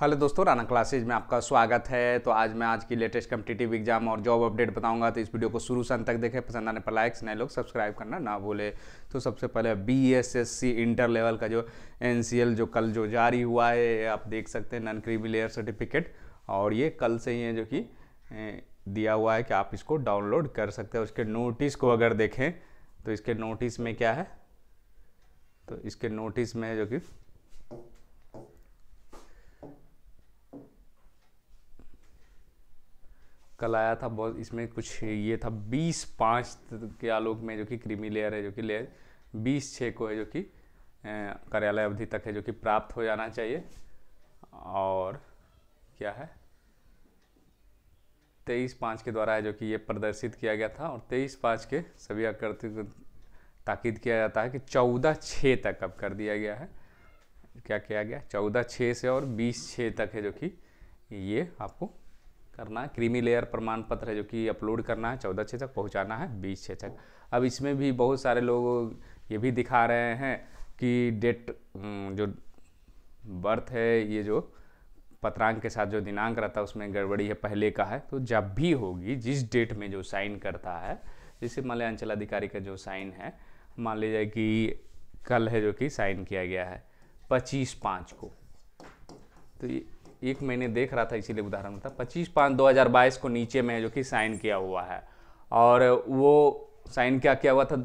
hello दोस्तों Rana classes में आपका स्वागत है तो आज मैं आज की लेटेस्ट कम्पिटेटिव एग्जाम और जॉब अपडेट बताऊंगा तो इस वीडियो को शुरू से अंत तक देखें पसंद आने पर लाइक्स नए लोग सब्सक्राइब करना ना भूले तो सबसे पहले B S S C inter level का जो एन सी एल जो कल जो जारी हुआ है आप देख सकते हैं नन क्रीमिलेयर सर्टिफिकेट और ये कल से ही है जो कि दिया हुआ है कि आप इसको डाउनलोड कर सकते हैं उसके नोटिस को अगर देखें तो इसके नोटिस में क्या है तो इसके नोटिस में जो कि कल आया था बहुत इसमें कुछ ये था बीस पाँच के आलोक में जो कि क्रीमी लेयर है जो कि लेयर बीस छः को है जो कि कार्यालय अवधि तक है जो कि प्राप्त हो जाना चाहिए और क्या है तेईस पाँच के द्वारा है जो कि ये प्रदर्शित किया गया था और तेईस पाँच के सभी आकृति ताकिद किया जाता है कि चौदह छः तक अब कर दिया गया है क्या किया गया चौदह छः से और बीस छः तक है जो कि ये आपको करना क्रीमी लेयर प्रमाण पत्र है जो कि अपलोड करना है चौदह छः तक पहुँचाना है बीस छः तक अब इसमें भी बहुत सारे लोग ये भी दिखा रहे हैं कि डेट जो बर्थ है ये जो पत्रांक के साथ जो दिनांक रहता है उसमें गड़बड़ी है पहले का है तो जब भी होगी जिस डेट में जो साइन करता है जैसे मल्यांचल अधिकारी का जो साइन है मान लीजिए जाए कि कल है जो कि साइन किया गया है पच्चीस पाँच को तो ये एक महीने देख रहा था इसीलिए उदाहरण था पच्चीस पाँच दो हज़ार बाईस को नीचे में जो कि साइन किया हुआ है और वो साइन क्या किया हुआ था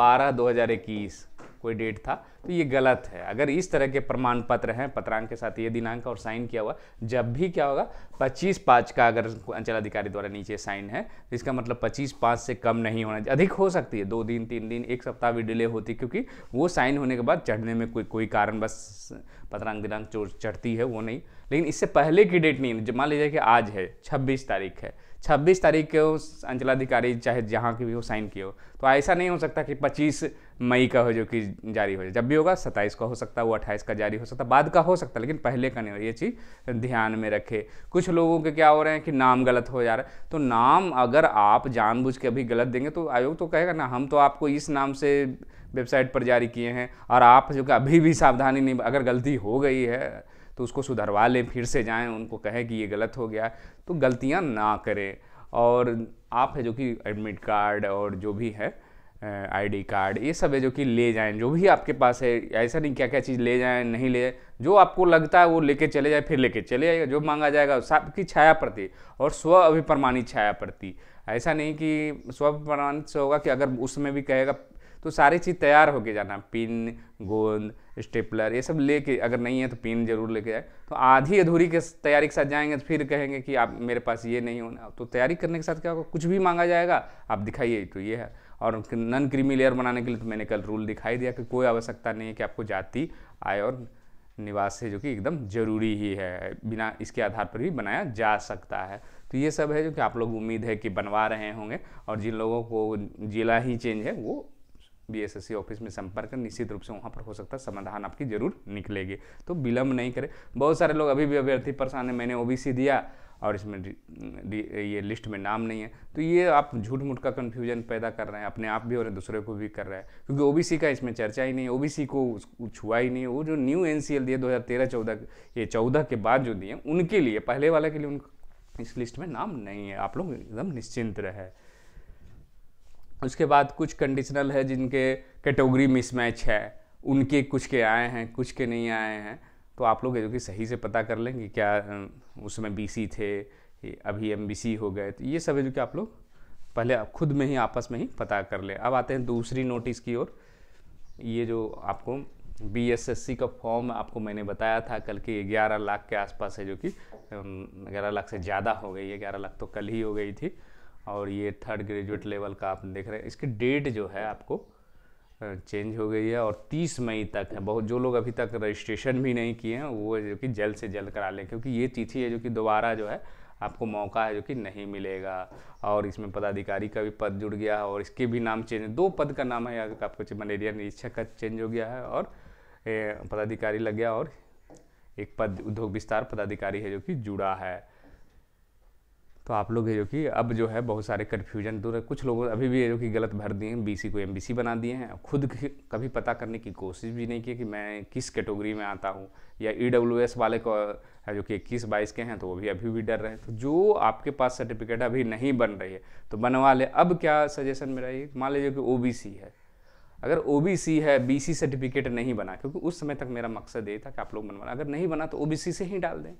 बारह दो हज़ार इक्कीस कोई डेट था तो ये गलत है अगर इस तरह के प्रमाण पत्र हैं पत्रांक के साथ ये दिनांक और साइन किया हुआ जब भी क्या होगा पच्चीस पाँच का अगर अंचलाधिकारी द्वारा नीचे साइन है तो इसका मतलब पच्चीस पाँच से कम नहीं होना अधिक हो सकती है दो दिन तीन दिन एक सप्ताह भी डिले होती क्योंकि वो साइन होने के बाद चढ़ने में कोई कोई कारण बस पत्रांक दिनांक जो चढ़ती है वो नहीं लेकिन इससे पहले की डेट नहीं जब मान लीजिए कि आज है छब्बीस तारीख है छब्बीस तारीख के उस अंचलाधिकारी चाहे जहाँ की भी हो साइन किए हो तो ऐसा नहीं हो सकता कि पच्चीस मई का हो जो कि जारी हो जाए जब भी होगा सत्ताईस का हो सकता है वो अट्ठाईस का जारी हो सकता है बाद का हो सकता है लेकिन पहले का नहीं हो ये चीज़ ध्यान में रखे कुछ लोगों के क्या हो रहे हैं कि नाम गलत हो जा रहा है तो नाम अगर आप जानबूझ के अभी गलत देंगे तो आयोग तो कहेगा ना हम तो आपको इस नाम से वेबसाइट पर जारी किए हैं और आप जो कि अभी भी सावधानी नहीं अगर गलती हो गई है तो उसको सुधरवा लें फिर से जाएं उनको कहें कि ये गलत हो गया तो गलतियाँ ना करें और आप है जो कि एडमिट कार्ड और जो भी है आईडी कार्ड ये सब है जो कि ले जाएं जो भी आपके पास है ऐसा नहीं क्या क्या चीज़ ले जाएं नहीं ले जाएं जो आपको लगता है वो लेके चले जाए फिर लेके चले जाएगा जो मांगा जाएगा सबकी छाया प्रति और स्व अभिप्रमाणित छाया प्रति ऐसा नहीं कि स्व अभिप्रमाणित से होगा कि अगर उसमें भी कहेगा तो सारी चीज़ तैयार होके जाना पिन गोंद स्टेपलर ये सब लेके अगर नहीं है तो पिन जरूर लेके जाए तो आधी अधूरी के तैयारी के साथ जाएंगे तो फिर कहेंगे कि आप मेरे पास ये नहीं होना तो तैयारी करने के साथ क्या होगा कुछ भी मांगा जाएगा आप दिखाइए तो ये है और नन क्रीमी लेयर बनाने के लिए तो मैंने कल रूल दिखाई दिया कि कोई आवश्यकता नहीं है कि आपको जाति आय और निवास है जो कि एकदम ज़रूरी ही है बिना इसके आधार पर भी बनाया जा सकता है तो ये सब है जो कि आप लोग उम्मीद है कि बनवा रहे होंगे और जिन लोगों को जिला ही चेंज है वो बीएसएससी ऑफिस में संपर्क कर निश्चित रूप से वहाँ पर हो सकता है समाधान आपकी जरूर निकलेगी तो विलंब नहीं करें बहुत सारे लोग अभी भी अभ्यर्थी परेशान है मैंने ओ दिया और इसमें ये लिस्ट में नाम नहीं है तो ये आप झूठ मूठ का कन्फ्यूजन पैदा कर रहे हैं अपने आप भी और दूसरे को भी कर रहे हैं क्योंकि ओबीसी का इसमें चर्चा ही नहीं ओबीसी को छुआ ही नहीं वो जो न्यू एन दिए दो हज़ार ये चौदह के बाद जो दिए उनके लिए पहले वाले के लिए उन इस लिस्ट में नाम नहीं है आप लोग एकदम निश्चिंत रहे उसके बाद कुछ कंडीशनल है जिनके कैटेगरी मिसमैच है उनके कुछ के आए हैं कुछ के नहीं आए हैं तो आप लोग जो सही से पता कर लें कि क्या उसमें बी थे अभी एम हो गए तो ये सब है जो कि आप लोग पहले आप खुद में ही आपस में ही पता कर ले अब आते हैं दूसरी नोटिस की ओर ये जो आपको सी का फॉर्म आपको मैंने बताया था कल की ग्यारह लाख के आसपास है जो कि ग्यारह लाख से ज़्यादा हो गई है ग्यारह लाख तो कल ही हो गई थी और ये थर्ड ग्रेजुएट लेवल का आप देख रहे हैं इसकी डेट जो है आपको चेंज हो गई है और 30 मई तक है बहुत जो लोग अभी तक रजिस्ट्रेशन भी नहीं किए हैं वो जो कि जल्द से जल्द करा लें क्योंकि ये तिथि है जो कि दोबारा जो है आपको मौका है जो कि नहीं मिलेगा और इसमें पदाधिकारी का भी पद जुड़ गया है और इसके भी नाम चेंज दो पद का नाम है अगर आपको मलेरिया निरीक्षक का चेंज हो गया है और पदाधिकारी लग गया और एक पद उद्योग विस्तार पदाधिकारी है जो कि जुड़ा है तो आप लोग है जो कि अब जो है बहुत सारे कन्फ्यूजन दूर है कुछ लोगों अभी भी है जो कि गलत भर दिए हैं बी को एम बना दिए हैं खुद कभी पता करने की कोशिश भी नहीं की कि मैं किस कैटेगरी में आता हूँ या ई e वाले को है जो कि इक्कीस बाईस के हैं तो वो भी अभी भी डर रहे हैं तो जो आपके पास सर्टिफिकेट अभी नहीं बन रही है तो बनवा ले अब क्या सजेशन मेरा ये मान लीजिए कि ओ है अगर ओ है बी सर्टिफिकेट नहीं बना क्योंकि उस समय तक मेरा मकसद ये था कि आप लोग बनवाना अगर नहीं बना तो ओ से ही डाल दें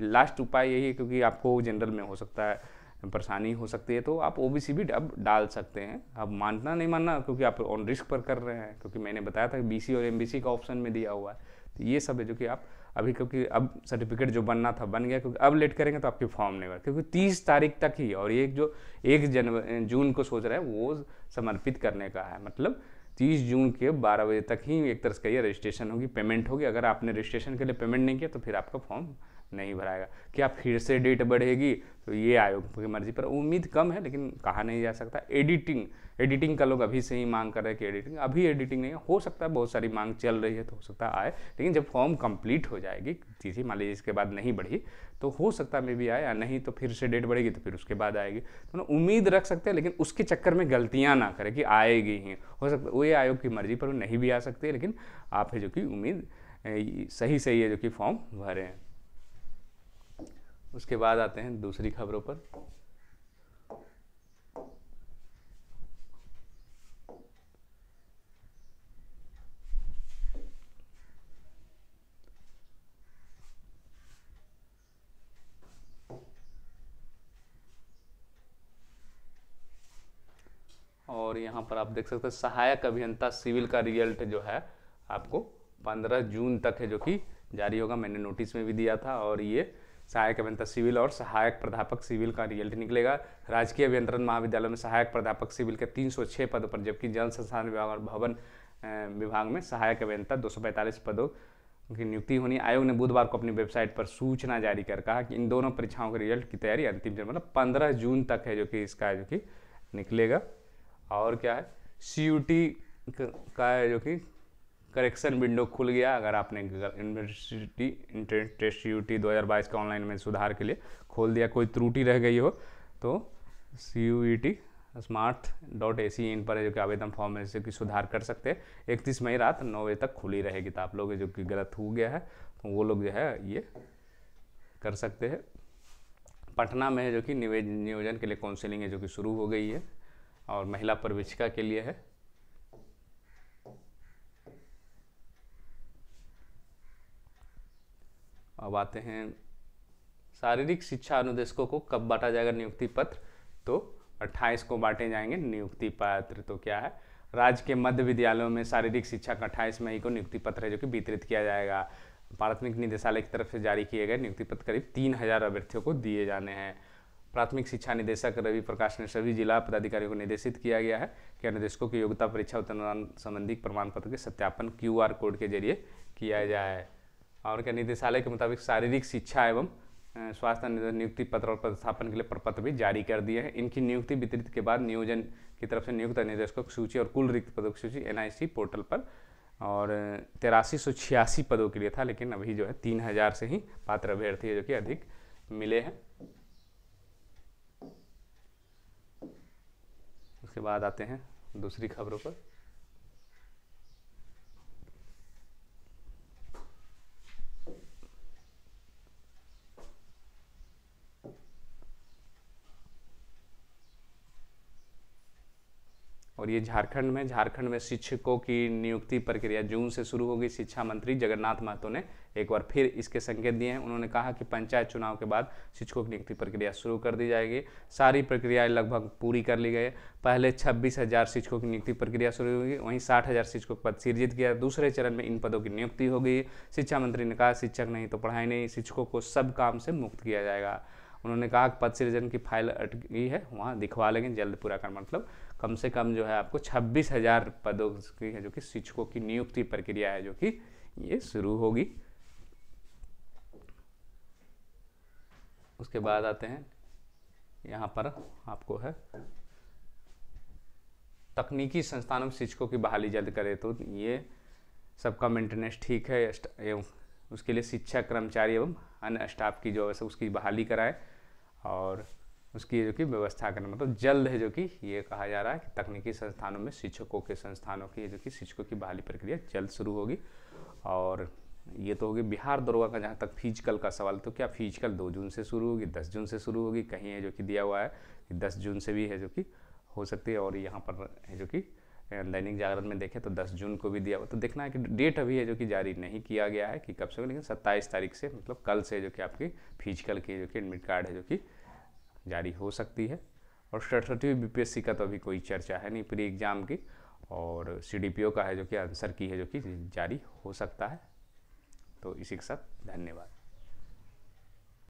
लास्ट उपाय यही है क्योंकि आपको जनरल में हो सकता है परेशानी हो सकती है तो आप ओ बी सी भी अब डाल सकते हैं अब मानना नहीं मानना क्योंकि आप ऑन रिस्क पर कर रहे हैं क्योंकि मैंने बताया था बी सी और एम बी सी का ऑप्शन में दिया हुआ है तो ये सब है जो कि आप अभी क्योंकि अब सर्टिफिकेट जो बनना था बन गया क्योंकि अब लेट करेंगे तो आपकी फॉर्म नहीं भर क्योंकि तीस तारीख तक ही और एक जो एक जनवरी जून को सोच रहा है वो समर्पित करने का है मतलब तीस जून के बारह बजे तक ही एक तरह से कहिए रजिस्ट्रेशन होगी पेमेंट होगी अगर आपने रजिस्ट्रेशन के लिए पेमेंट नहीं किया तो फिर आपका फॉर्म नहीं भराएगा क्या फिर से डेट बढ़ेगी तो ये आयोग की मर्जी पर उम्मीद कम है लेकिन कहा नहीं जा सकता एडिटिंग एडिटिंग का लोग अभी से ही मांग कर रहे हैं कि एडिटिंग अभी एडिटिंग नहीं है हो सकता है बहुत सारी मांग चल रही है तो हो सकता है आए लेकिन जब फॉर्म कंप्लीट हो जाएगी चीज़ें मान लीजिए इसके बाद नहीं बढ़ी तो हो सकता है मे भी आए या नहीं तो फिर से डेट बढ़ेगी तो फिर उसके बाद आएगी तो ना उम्मीद रख सकते हैं लेकिन उसके चक्कर में गलतियाँ ना करें कि आएगी ही हो सकता वो ये आयोग की मर्जी पर वो नहीं भी आ सकते लेकिन आप है जो कि उम्मीद सही सही है जो कि फॉर्म भरें उसके बाद आते हैं दूसरी खबरों पर और यहाँ पर आप देख सकते हैं सहायक अभियंता सिविल का रिजल्ट जो है आपको 15 जून तक है जो कि जारी होगा मैंने नोटिस में भी दिया था और ये सहायक अभियंता सिविल और सहायक प्राध्यापक सिविल का रिजल्ट निकलेगा राजकीय अभियंत्रण महाविद्यालय में सहायक प्राध्यापक सिविल के 306 पदों पर जबकि जल संसाधन विभाग और भवन विभाग में सहायक अभियंता 245 पदों की नियुक्ति होनी आयोग ने बुधवार को अपनी वेबसाइट पर सूचना जारी कर कहा कि इन दोनों परीक्षाओं के रिजल्ट की तैयारी अंतिम चरण मतलब पंद्रह जून तक है जो कि इसका जो कि निकलेगा और क्या है सी का जो कि करेक्शन विंडो खुल गया अगर आपने यूनिवर्सिटी टेस्ट यू टी दो का ऑनलाइन में सुधार के लिए खोल दिया कोई त्रुटि रह गई हो तो C U E T smart dot A C in पर जो कि आवेदन फॉर्म है जो कि सुधार कर सकते हैं इकतीस मई रात नौ बजे तक खुली रहेगी तो आप लोग जो कि गलत हो गया है तो वो लोग जो है ये कर सकते हैं पटना में है जो कि निवेज नियोजन के लिए काउंसिलिंग है जो कि शुरू हो गई है और महिला प्रवेशिका के लिए है अब आते हैं शारीरिक शिक्षा अनुदेशकों को कब बांटा जाएगा नियुक्ति पत्र तो 28 को बांटे जाएंगे नियुक्ति पत्र तो क्या है राज्य के मध्य विद्यालयों में शारीरिक शिक्षा का अट्ठाईस मई को नियुक्ति पत्र है जो कि वितरित किया जाएगा प्राथमिक निदेशालय की तरफ से जारी किए गए नियुक्ति पत्र करीब तीन हज़ार अभ्यर्थियों को दिए जाने हैं प्राथमिक शिक्षा निदेशक रवि प्रकाश ने सभी जिला पदाधिकारियों को निर्देशित किया गया है कि अनुदेशकों की योग्यता परीक्षा उत्तर संबंधी प्रमाण पत्र के सत्यापन क्यूआर कोड के जरिए किया जाए और क्या निदेशालय के मुताबिक शारीरिक शिक्षा एवं स्वास्थ्य नियुक्ति पत्र और पदस्थापन के लिए प्रपत्र भी जारी कर दिए हैं इनकी नियुक्ति वितरित के बाद नियोजन की तरफ से नियुक्त निदेशकों की सूची और कुल रिक्त पदों की सूची एन पोर्टल पर और तिरासी सौ छियासी पदों के लिए था लेकिन अभी जो है तीन हज़ार से ही पात्र अभ्यर्थी है जो कि अधिक मिले हैं उसके बाद आते हैं दूसरी खबरों पर और ये झारखंड में झारखंड में शिक्षकों की नियुक्ति प्रक्रिया जून से शुरू होगी शिक्षा मंत्री जगन्नाथ महतो ने एक बार फिर इसके संकेत दिए हैं उन्होंने कहा कि पंचायत चुनाव के बाद शिक्षकों की नियुक्ति प्रक्रिया शुरू कर दी जाएगी सारी प्रक्रियाएं लगभग पूरी कर ली गई है पहले छब्बीस हज़ार शिक्षकों की नियुक्ति प्रक्रिया शुरू होगी वहीं साठ हज़ार शिक्षकों पद सृजित किया दूसरे चरण में इन पदों की नियुक्ति होगी शिक्षा मंत्री ने कहा शिक्षक नहीं तो पढ़ाई नहीं शिक्षकों को सब काम से मुक्त किया जाएगा उन्होंने कहा कि पद सृजन की फाइल अटकी है वहाँ दिखवा लेंगे जल्द पूरा कर मतलब कम से कम जो है आपको छब्बीस हज़ार पदों की है जो कि शिक्षकों की नियुक्ति प्रक्रिया है जो कि ये शुरू होगी उसके बाद आते हैं यहाँ पर आपको है तकनीकी संस्थानों में शिक्षकों की बहाली जल्द करे तो ये सबका मेंटेनेंस ठीक है एवं उसके लिए शिक्षा कर्मचारी एवं अन्य स्टाफ की जो है उसकी बहाली कराए और उसकी जो कि व्यवस्था करना मतलब जल्द है जो कि ये कहा जा रहा है कि तकनीकी संस्थानों में शिक्षकों के संस्थानों की जो कि शिक्षकों की बहाली प्रक्रिया जल्द शुरू होगी और ये तो होगी बिहार दरोगा का जहाँ तक फिजिकल का सवाल तो क्या फिजिकल दो जून से शुरू होगी दस जून से शुरू होगी कहीं है जो कि दिया हुआ है कि दस जून से भी है जो कि हो सकती है और यहाँ पर है जो कि दैनिक जागरण में देखें तो 10 जून को भी दिया हुआ तो देखना है कि डेट अभी है जो कि जारी नहीं किया गया है कि कब से लेकिन 27 तारीख से मतलब कल से जो कि आपकी फिजिकल की जो कि एडमिट कार्ड है जो कि जारी हो सकती है और सड़सठवीं बीपीएससी का तो अभी कोई चर्चा है नहीं प्री एग्ज़ाम की और सीडीपीओ का है जो कि आंसर की है जो कि जारी हो सकता है तो इसी के साथ धन्यवाद